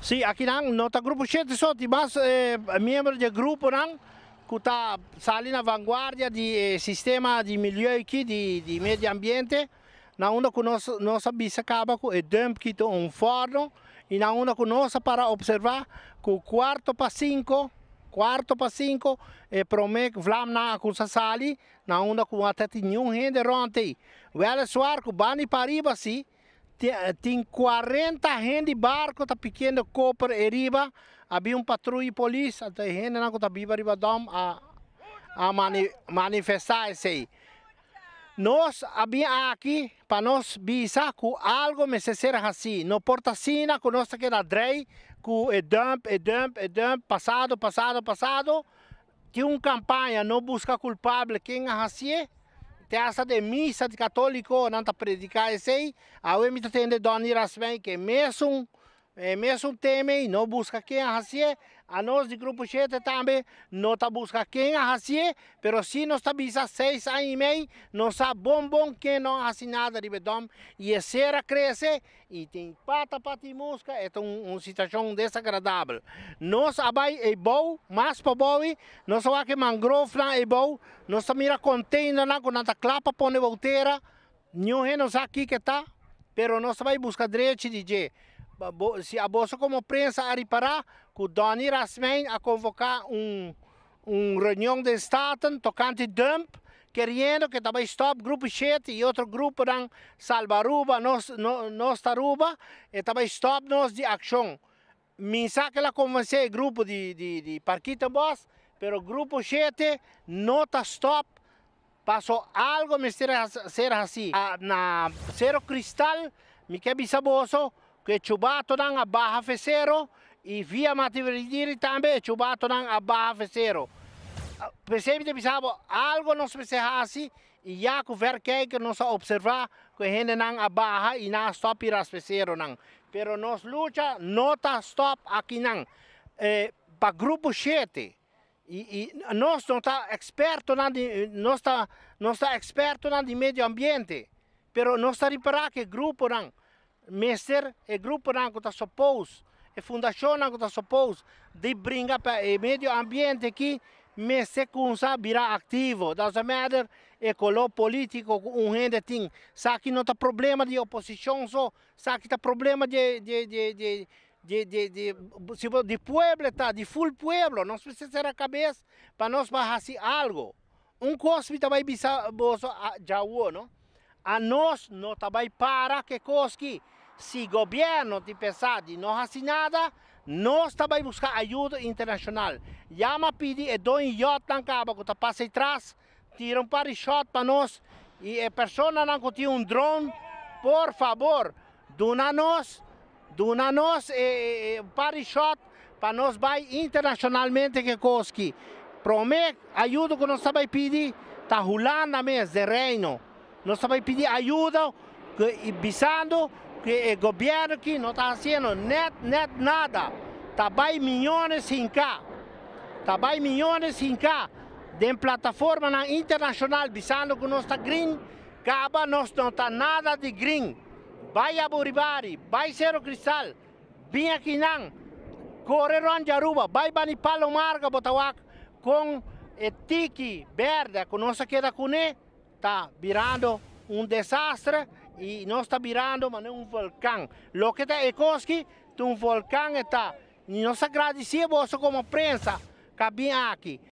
Si akinang nota gruppo scelto sotto bas eh, membro del gruppo nan cuta sali in avanguardia di eh, sistema di milieu chi di, di medio ambiente na una con nos, nossa bisa e dump un forno e na una con per osservare che il quarto pa 5 quarto pa 5 e prome vlam na cu sa sali na una cu atati nenhum rende ronte. Vela suar cu bani pariba si tem 40 rende barco, tá pequeno, copper, eriba, havia um patrulha polícia, tá rende na tá viva riba dom, a, a mani, manifestar isso aí. Nós havia aqui, para nós visar com algo necessário assim, no portacina, com nós que era drei, com e dump, e dump, e dump, passado, passado, passado, que uma campanha, não busca culpável, quem é assim, de missa de católico, nanta esse aí a uemi tende doniras bem que mesmo é mesmo e não busca quem assim. a nós de Grupo 7 também não está busca quem assim, mas se nos avisa seis anos e meio, não sabe bom bom quem não faz nada de bedom, e a cera cresce, e tem pata para ti mosca, é uma um situação desagradável. Nós abai é bom, mas para bom, nós sabemos que mangrove não é bom, nós mira contendo lá com nada clapa põe volteira, nenhum não sabe aqui que está, mas nós vai buscar direito de jeito se a bolsa como prensa reparar que o Doni Rasmén a convocar um, um reunião de Estado tocante dump, querendo que também stop grupo 7 e outro grupo dan Salvaruba, nos, no, nós taruba, e também stop nós de ação. Minsa que ela convenceu o grupo de, de, de Parquita Boss, pero grupo 7 está stop, passou algo a ser assim. na Zero Cristal, me que bisaboso, que chubato dan a baja fecero e via matividiri também chubato dan a baja esempio, Percebe che bisabo si nos pesehasi e já que ver che que nos observar che gente nan a baja e na stop ir as fecero nan. Pero nos lucha nota stop aqui nan. Eh, para grupo 7 e, e nós não está experto na medio ambiente, está não está experto che il gruppo non pero meser e grupo na que está pous e fundação na que está pous de brinca para o meio ambiente aqui mese kunsa vira ativo doesn't matter e color político um gente tem sabe não tá problema de oposição só sabe tá problema de de de de de de de se de, pueblo tá de full pueblo nós precisa ser a cabeça para nós fazer assim algo um cospita tá vai bisar bolso ah, já o não a nós não tá vai para que cosque se o governo de pesadi não faz nada, nós também buscar ajuda internacional. Chama pedir, e dou um iota na caba, que passa atrás, tira um para-choque para nós, e a pessoa não tem um drone, por favor, dona nós, dona nós e eh, um para-choque para nós vai internacionalmente que cosque. promete ajuda que nós também pedir, está rolando mesmo, de reino. Nós também pedir ajuda, visando que o eh, governo aqui não está fazendo net, net nada. Trabalha milhões em cá. Trabalha milhões em cá. De plataforma na internacional, visando que está green, Caba, nós não está nada de green. Vai a Buribari, vai Cerro Cristal, vem aqui não. Correram de Aruba, vai Bani Palomarga, Botawak, com etique eh, verde, que nossa queda com tá virando um desastre. e non sta virando ma non un vulcan. Lo che è coschi, un vulcan e ta, non sa gradi sia bosso come prensa, che abbiamo qui.